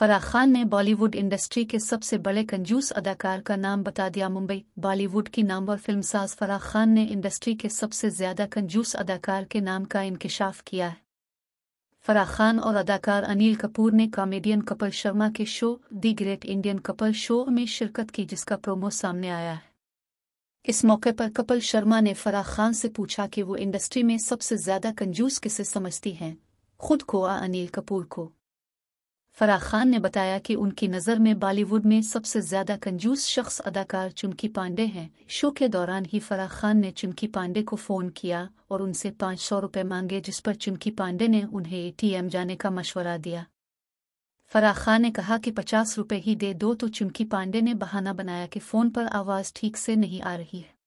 फराह खान ने बॉलीवुड इंडस्ट्री के सबसे बड़े कंजूस अदाकार का नाम बता दिया मुंबई बॉलीवुड की नामवर फिल्मसाज फराह खान ने इंडस्ट्री के सबसे ज्यादा कंजूस अदाकार के नाम का इंकशाफ किया है फराह खान और अदाकार अनिल कपूर ने कॉमेडियन कपिल शर्मा के show the great Indian couple show में शिरकत की जिसका प्रोमो सामने आया है इस मौके पर कपिल शर्मा ने फराह खान से पूछा कि वो इंडस्ट्री में सबसे ज्यादा कंजूस किसे समझती हैं खुद को आ अनिल कपूर को फराह खान ने बताया कि उनकी नज़र में बॉलीवुड में सबसे ज्यादा कंजूस शख्स अदाकार चुमकी पांडे हैं शो के दौरान ही फराह खान ने चुमकी पांडे को फ़ोन किया और उनसे पाँच सौ रुपये मांगे जिस पर चुमकी पांडे ने उन्हें एटीएम जाने का मशवरा दिया फराह खान ने कहा कि पचास रुपये ही दे दो तो चुमकी पांडे ने बहाना बनाया कि फ़ोन पर आवाज़ ठीक से नहीं आ रही है